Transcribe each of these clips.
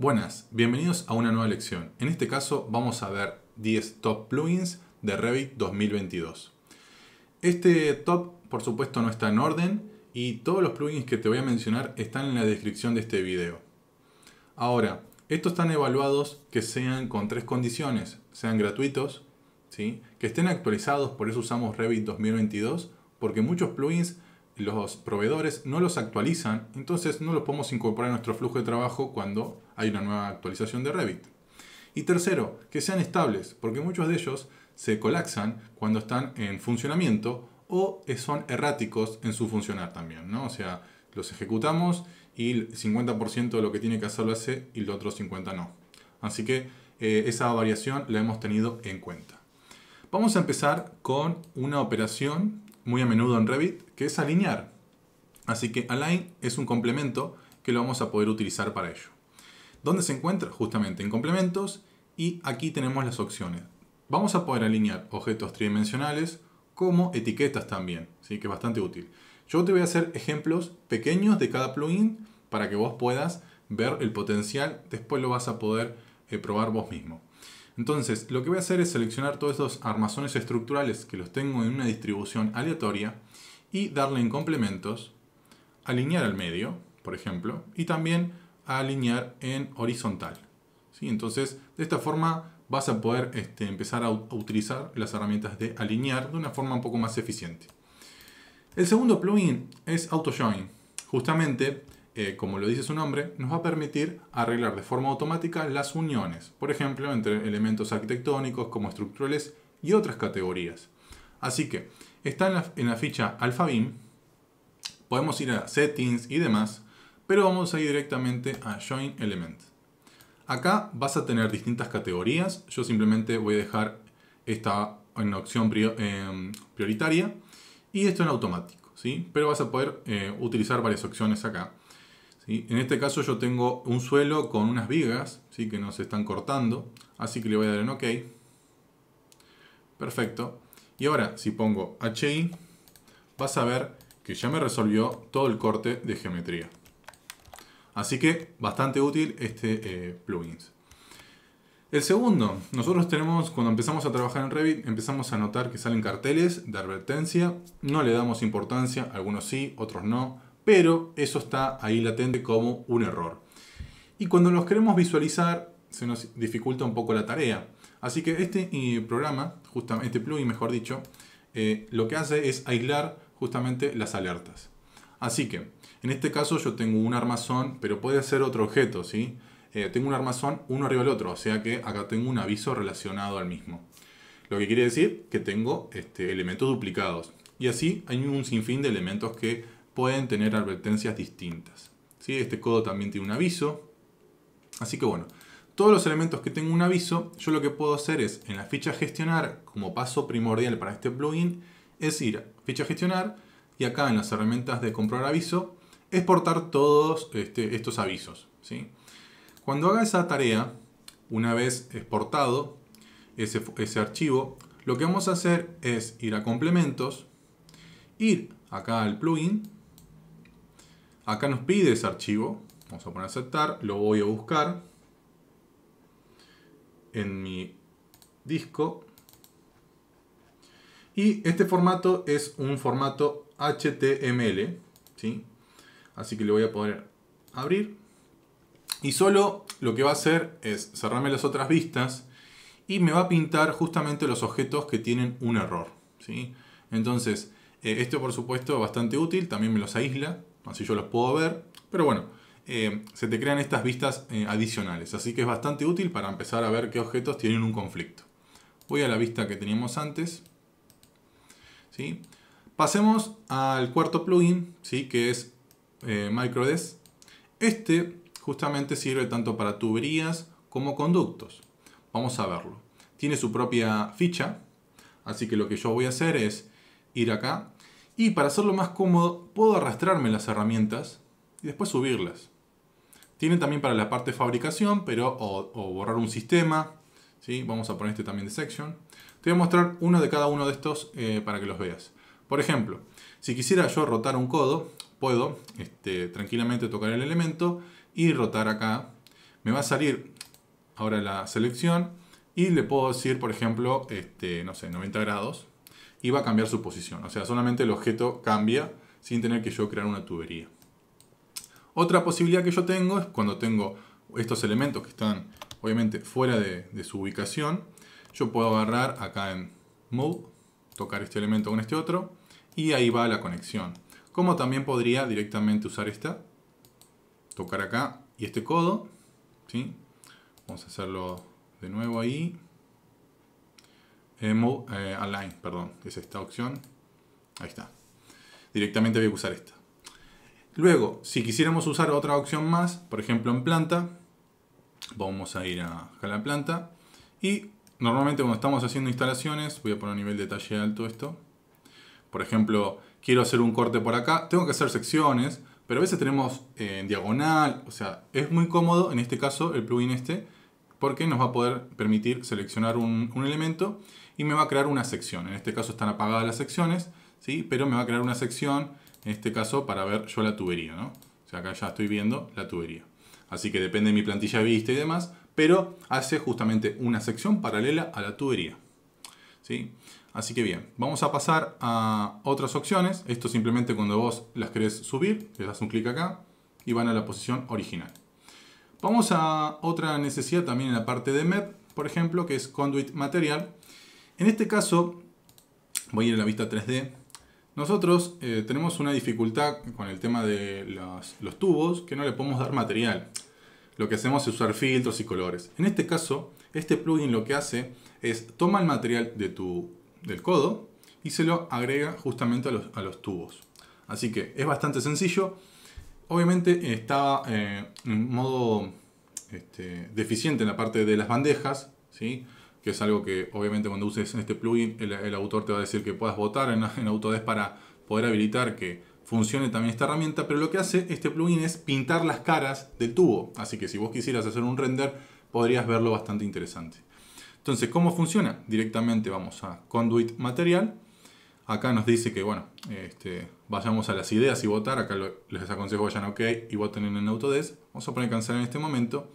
Buenas, bienvenidos a una nueva lección. En este caso vamos a ver 10 top plugins de Revit 2022. Este top por supuesto no está en orden y todos los plugins que te voy a mencionar están en la descripción de este video. Ahora, estos están evaluados que sean con tres condiciones, sean gratuitos, ¿sí? que estén actualizados, por eso usamos Revit 2022, porque muchos plugins los proveedores no los actualizan, entonces no los podemos incorporar a nuestro flujo de trabajo cuando hay una nueva actualización de Revit. Y tercero, que sean estables, porque muchos de ellos se colapsan cuando están en funcionamiento o son erráticos en su funcionar también, ¿no? O sea, los ejecutamos y el 50% de lo que tiene que hacer lo hace y el otro 50% no. Así que eh, esa variación la hemos tenido en cuenta. Vamos a empezar con una operación muy a menudo en Revit, que es alinear. Así que align es un complemento que lo vamos a poder utilizar para ello. ¿Dónde se encuentra? Justamente en complementos y aquí tenemos las opciones. Vamos a poder alinear objetos tridimensionales como etiquetas también, Así que es bastante útil. Yo te voy a hacer ejemplos pequeños de cada plugin para que vos puedas ver el potencial, después lo vas a poder eh, probar vos mismo. Entonces, lo que voy a hacer es seleccionar todos estos armazones estructurales que los tengo en una distribución aleatoria y darle en complementos, alinear al medio, por ejemplo, y también alinear en horizontal. ¿sí? Entonces, de esta forma vas a poder este, empezar a utilizar las herramientas de alinear de una forma un poco más eficiente. El segundo plugin es AutoJoin. Justamente eh, como lo dice su nombre, nos va a permitir arreglar de forma automática las uniones, por ejemplo, entre elementos arquitectónicos como estructurales y otras categorías. Así que está en la, ficha AlphaBeam, podemos ir a Settings y demás, pero vamos a ir directamente a Join Element. Acá vas a tener distintas categorías, yo simplemente voy a dejar esta en opción eh, prioritaria y esto en automático, ¿sí? pero vas a poder eh, utilizar varias opciones acá. En este caso yo tengo un suelo con unas vigas ¿sí? que nos están cortando, así que le voy a dar en OK. Perfecto. Y ahora, si pongo HI, vas a ver que ya me resolvió todo el corte de geometría. Así que bastante útil este eh, plugin. El segundo, nosotros tenemos, cuando empezamos a trabajar en Revit, empezamos a notar que salen carteles de advertencia, no le damos importancia, algunos sí, otros no, pero eso está ahí latente como un error. Y cuando los queremos visualizar, se nos dificulta un poco la tarea. Así que este eh, programa, justamente, este plugin mejor dicho, eh, lo que hace es aislar justamente las alertas. Así que, en este caso yo tengo un armazón, pero puede ser otro objeto, ¿sí? Eh, tengo un armazón uno arriba del otro, o sea que acá tengo un aviso relacionado al mismo. Lo que quiere decir que tengo este, elementos duplicados. Y así hay un sinfín de elementos que pueden tener advertencias distintas. ¿sí? Este codo también tiene un aviso. Así que bueno, todos los elementos que tengo un aviso, yo lo que puedo hacer es en la ficha gestionar, como paso primordial para este plugin, es ir a ficha gestionar y acá en las herramientas de comprobar aviso, exportar todos este, estos avisos. ¿sí? Cuando haga esa tarea, una vez exportado ese archivo, lo que vamos a hacer es ir a complementos, ir acá al plugin Acá nos pide ese archivo. Vamos a poner aceptar. Lo voy a buscar en mi disco. Y este formato es un formato HTML. ¿sí? Así que le voy a poner abrir. Y solo lo que va a hacer es cerrarme las otras vistas y me va a pintar justamente los objetos que tienen un error. ¿sí? Entonces, eh, esto por supuesto es bastante útil, también me los aísla. Así yo los puedo ver, pero bueno, eh, se te crean estas vistas eh, adicionales. Así que es bastante útil para empezar a ver qué objetos tienen un conflicto. Voy a la vista que teníamos antes. ¿sí? Pasemos al cuarto plugin, ¿sí? que es eh, MicroDes. Este justamente sirve tanto para tuberías como conductos. Vamos a verlo. Tiene su propia ficha, así que lo que yo voy a hacer es ir acá y para hacerlo más cómodo, puedo arrastrarme las herramientas y después subirlas. Tiene también para la parte de fabricación, pero o, borrar un sistema. ¿sí? Vamos a poner este también de section. Te voy a mostrar uno de cada uno de estos eh, para que los veas. Por ejemplo, si quisiera yo rotar un codo, puedo este, tranquilamente tocar el elemento y rotar acá. Me va a salir ahora la selección y le puedo decir, por ejemplo, este, no sé, 90 grados y va a cambiar su posición. O sea, solamente el objeto cambia sin tener que yo crear una tubería. Otra posibilidad que yo tengo es cuando tengo estos elementos que están obviamente fuera de, su ubicación, yo puedo agarrar acá en Move, tocar este elemento con este otro y ahí va la conexión. Como también podría directamente usar esta, tocar acá y este codo. ¿sí? Vamos a hacerlo de nuevo ahí. Move, eh, Align, perdón, es esta opción. Ahí está. Directamente voy a usar esta. Luego, si quisiéramos usar otra opción más, por ejemplo en planta, vamos a ir a, la planta y normalmente cuando estamos haciendo instalaciones, voy a poner un nivel de detalle alto esto. Por ejemplo, quiero hacer un corte por acá, tengo que hacer secciones, pero a veces tenemos eh, en diagonal, o sea, es muy cómodo en este caso el plugin este porque nos va a poder permitir seleccionar un, elemento y me va a crear una sección. En este caso están apagadas las secciones, ¿sí? pero me va a crear una sección, en este caso, para ver yo la tubería. ¿no? O sea, acá ya estoy viendo la tubería. Así que depende de mi plantilla vista y demás, pero hace justamente una sección paralela a la tubería. ¿sí? Así que bien, vamos a pasar a otras opciones. Esto simplemente cuando vos las querés subir, les das un clic acá y van a la posición original. Vamos a otra necesidad también en la parte de MEP, por ejemplo, que es Conduit Material. En este caso, voy a ir a la vista 3D. Nosotros eh, tenemos una dificultad con el tema de los, tubos, que no le podemos dar material. Lo que hacemos es usar filtros y colores. En este caso, este plugin lo que hace es toma el material del codo y se lo agrega justamente a los tubos. Así que es bastante sencillo. Obviamente estaba eh, en modo este, deficiente en la parte de las bandejas, ¿sí? que es algo que obviamente cuando uses este plugin el, autor te va a decir que puedas votar en, en Autodesk para poder habilitar que funcione también esta herramienta, pero lo que hace este plugin es pintar las caras del tubo, así que si vos quisieras hacer un render podrías verlo bastante interesante. Entonces, ¿cómo funciona? Directamente vamos a Conduit Material, Acá nos dice que, bueno, este, vayamos a las ideas y votar. Acá les aconsejo vayan a OK y voten en el Autodesk. Vamos a poner cancelar en este momento.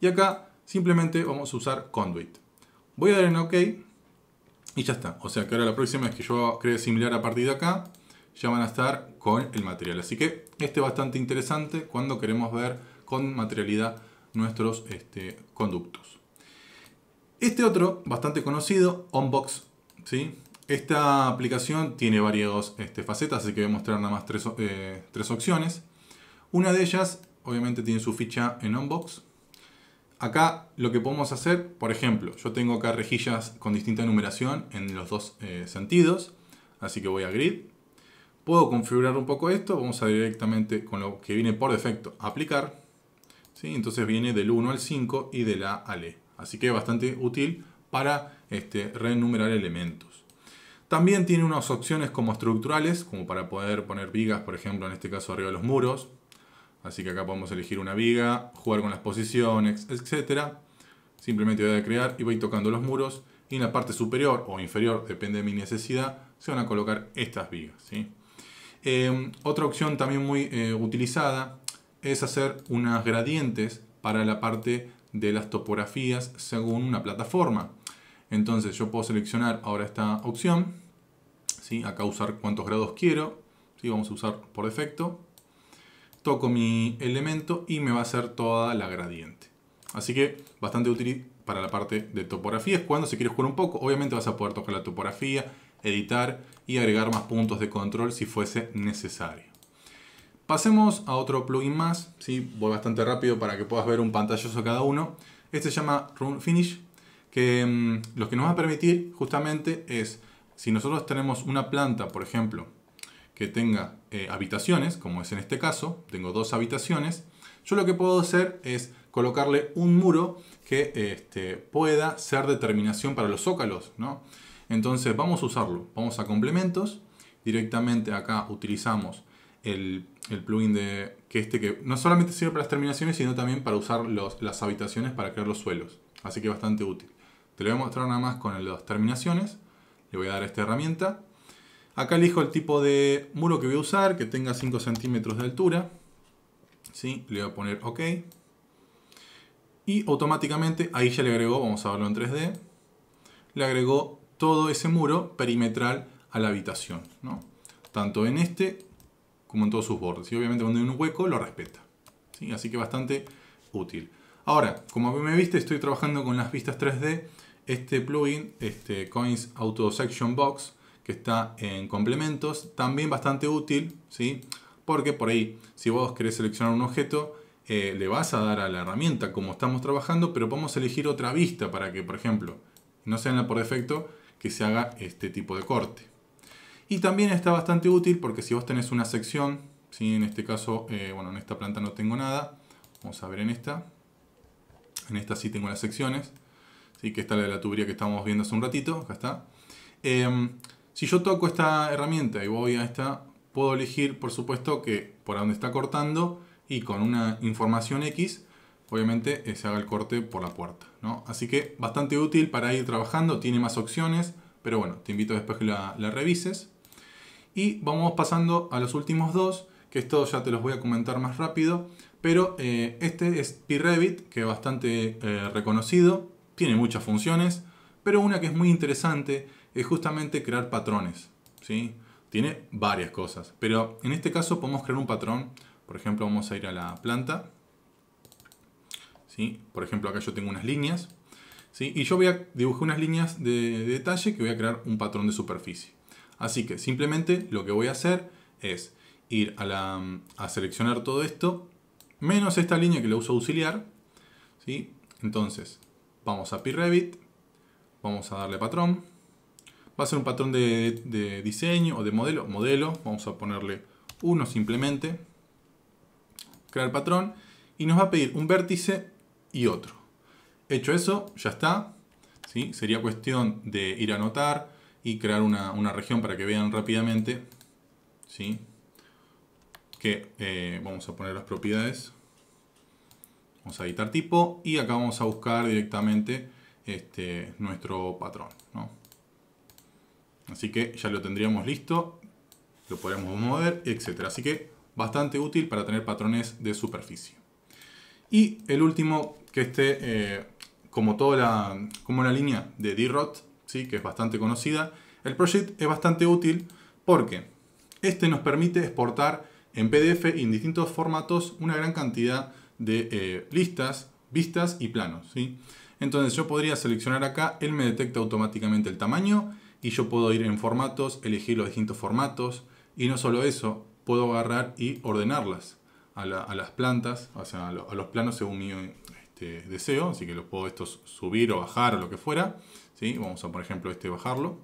Y acá simplemente vamos a usar Conduit. Voy a dar en OK y ya está. O sea que ahora la próxima vez que yo cree similar a partir de acá. Ya van a estar con el material. Así que este es bastante interesante cuando queremos ver con materialidad nuestros este, conductos. Este otro, bastante conocido, Onbox, ¿sí? Esta aplicación tiene varias este, facetas, así que voy a mostrar nada más eh, tres, opciones. Una de ellas, obviamente, tiene su ficha en Unbox. Acá lo que podemos hacer, por ejemplo, yo tengo acá rejillas con distinta numeración en los dos eh, sentidos, así que voy a Grid. Puedo configurar un poco esto, vamos a directamente con lo que viene por defecto, aplicar. Entonces viene del 1 al 5 y de la a al E. Así que bastante útil para este, renumerar elementos. También tiene unas opciones como estructurales, como para poder poner vigas, por ejemplo, en este caso arriba de los muros. Así que acá podemos elegir una viga, jugar con las posiciones, etc. Simplemente voy a crear y voy tocando los muros. Y en la parte superior o inferior, depende de mi necesidad, se van a colocar estas vigas. Em, otra opción también muy eh, utilizada es hacer unas gradientes para la parte de las topografías según una plataforma. Entonces yo puedo seleccionar ahora esta opción, ¿sí? acá usar cuántos grados quiero, ¿sí? vamos a usar por defecto. Toco mi elemento y me va a hacer toda la gradiente. Así que bastante útil para la parte de topografía. Es cuando se quieres jugar un poco. Obviamente vas a poder tocar la topografía, editar y agregar más puntos de control si fuese necesario. Pasemos a otro plugin más. ¿sí? Voy bastante rápido para que puedas ver un pantallazo cada uno. Este se llama Run Finish que mm, lo que nos va a permitir justamente es, si nosotros tenemos una planta, por ejemplo, que tenga eh, habitaciones, como es en este caso, tengo dos habitaciones, yo lo que puedo hacer es colocarle un muro que este, pueda ser determinación para los zócalos, ¿no? Entonces vamos a usarlo, vamos a complementos, directamente acá utilizamos el, plugin de que este que no solamente sirve para las terminaciones, sino también para usar las habitaciones para crear los suelos. Así que bastante útil. Te lo voy a mostrar nada más con las terminaciones. Le voy a dar esta herramienta. Acá elijo el tipo de muro que voy a usar, que tenga 5 centímetros de altura. ¿Sí? Le voy a poner OK. Y automáticamente, ahí ya le agregó, vamos a verlo en 3D, le agregó todo ese muro perimetral a la habitación. Tanto en este como en todos sus bordes. Y obviamente cuando hay un hueco lo respeta. ¿sí? Así que bastante útil. Ahora, como me viste, estoy trabajando con las vistas 3D este plugin, este Coins Auto Section Box, que está en complementos, también bastante útil, ¿sí? Porque por ahí, si vos querés seleccionar un objeto, eh, le vas a dar a la herramienta como estamos trabajando, pero podemos elegir otra vista para que, por ejemplo, no sea la por defecto, que se haga este tipo de corte. Y también está bastante útil porque si vos tenés una sección, ¿sí? en este caso, eh, bueno, en esta planta no tengo nada, vamos a ver en esta, en esta sí tengo las secciones, ¿sí? que está la de la tubería que estábamos viendo hace un ratito, acá está. Em, si yo toco esta herramienta y voy a esta, puedo elegir, por supuesto, que por donde está cortando y con una información X, obviamente eh, se haga el corte por la puerta. Así que bastante útil para ir trabajando, tiene más opciones, pero bueno, te invito después que la, revises. Y vamos pasando a los últimos dos, que estos ya te los voy a comentar más rápido, pero eh, este es P-Revit, que es bastante eh, reconocido, tiene muchas funciones, pero una que es muy interesante es justamente crear patrones. ¿sí? Tiene varias cosas, pero en este caso podemos crear un patrón. Por ejemplo, vamos a ir a la planta. ¿sí? Por ejemplo, acá yo tengo unas líneas. ¿sí? Y yo voy a dibujar unas líneas de, detalle que voy a crear un patrón de superficie. Así que simplemente lo que voy a hacer es ir a, la, a seleccionar todo esto, menos esta línea que la uso auxiliar. ¿sí? Entonces, Vamos a P-Revit, vamos a darle patrón. Va a ser un patrón de, diseño o de modelo, modelo, vamos a ponerle uno simplemente. Crear patrón y nos va a pedir un vértice y otro. Hecho eso, ya está. ¿sí? Sería cuestión de ir a anotar y crear una, región para que vean rápidamente. ¿sí? Que eh, vamos a poner las propiedades. Vamos a editar tipo y acá vamos a buscar directamente este, nuestro patrón. Así que ya lo tendríamos listo, lo podemos mover, etc. Así que bastante útil para tener patrones de superficie. Y el último, que esté eh, como toda la, como la línea de D-Rot, ¿sí? que es bastante conocida, el Project es bastante útil porque este nos permite exportar en PDF y en distintos formatos una gran cantidad de de eh, listas, vistas y planos. Entonces yo podría seleccionar acá, él me detecta automáticamente el tamaño y yo puedo ir en formatos, elegir los distintos formatos y no solo eso, puedo agarrar y ordenarlas a, las plantas, o sea, a, los planos según mi este, deseo, así que los puedo estos subir o bajar o lo que fuera. ¿sí? Vamos a por ejemplo este bajarlo.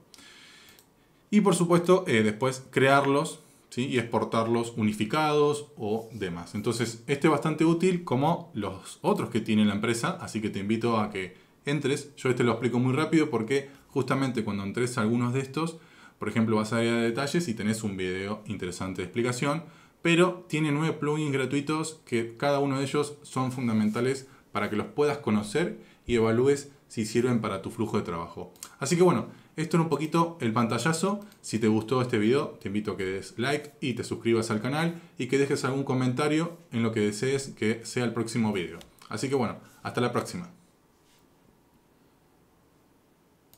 Y por supuesto eh, después crearlos y exportarlos unificados o demás. Entonces, este es bastante útil como los otros que tiene la empresa, así que te invito a que entres. Yo este lo explico muy rápido porque justamente cuando entres a algunos de estos, por ejemplo, vas a área de detalles y tenés un video interesante de explicación, pero tiene nueve plugins gratuitos que cada uno de ellos son fundamentales para que los puedas conocer y evalúes si sirven para tu flujo de trabajo. Así que bueno, esto era un poquito el pantallazo. Si te gustó este video, te invito a que des like y te suscribas al canal y que dejes algún comentario en lo que desees que sea el próximo video. Así que bueno, hasta la próxima.